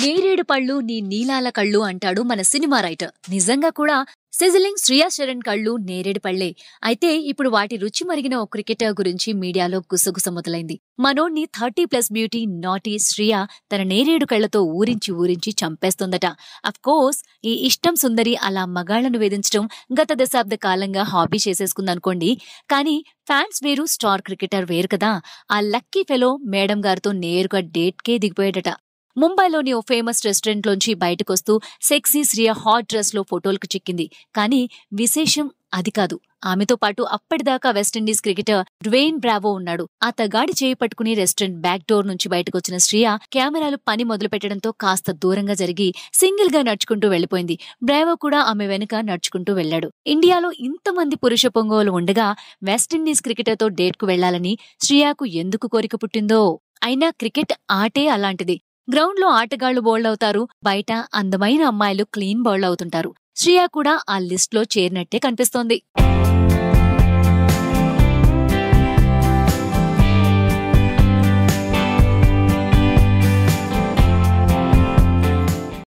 నేరేడు పళ్ళు నీ నీలాల కళ్ళు అంటాడు మన సినిమా రైటర్ నిజంగా కూడా సిజిలింగ్ శ్రియా శరణ్ కళ్ళు నేరేడు పళ్ళే అయితే ఇప్పుడు వాటి రుచి మరిగిన ఓ క్రికెటర్ గురించి మీడియాలో గుసగుస మొదలైంది మనోడ్ని థర్టీ ప్లస్ బ్యూటీ నాటి శ్రియా తన నేరేడు కళ్లతో ఊరించి ఊరించి చంపేస్తుందట అఫ్ కోర్స్ ఈ ఇష్టం సుందరి అలా మగాళ్లను వేధించడం గత దశాబ్ద కాలంగా హాబీ చేసేసుకుందనుకోండి కానీ ఫ్యాన్స్ వేరు స్టార్ క్రికెటర్ వేరు కదా ఆ లక్కీ ఫెలో మేడం గారితో నేరుగా డేట్కే దిగిపోయాడట ముంబైలోని ఓ ఫేమస్ రెస్టారెంట్లోంచి బయటకొస్తూ సెక్సీ శ్రియ హాట్ డ్రెస్లో ఫోటోలకు చిక్కింది కానీ విశేషం అది కాదు ఆమెతో పాటు అప్పటిదాకా వెస్టిండీస్ క్రికెటర్ డ్వేన్ బ్రావో ఉన్నాడు అతగాడి చేయి పట్టుకుని రెస్టారెంట్ బ్యాక్ డోర్ నుంచి బయటకొచ్చిన శ్రియ కెమెరాలు పని మొదలు పెట్టడంతో కాస్త దూరంగా జరిగి సింగిల్ గా నడుచుకుంటూ వెళ్లిపోయింది బ్రావో కూడా ఆమె వెనుక నడుచుకుంటూ వెళ్లాడు ఇండియాలో ఇంతమంది పురుష పొంగోలు ఉండగా వెస్టిండీస్ క్రికెటర్తో డేట్కు వెళ్లాలని శ్రియాకు ఎందుకు కోరిక పుట్టిందో అయినా క్రికెట్ ఆటే అలాంటిది గ్రౌండ్లో ఆటగాళ్లు బౌల్డ్ అవుతారు బయట అందమైన అమ్మాయిలు క్లీన్ బౌల్డ్ అవుతుంటారు శ్రియా కూడా ఆ లిస్ట్లో చేరినట్టే కనిపిస్తోంది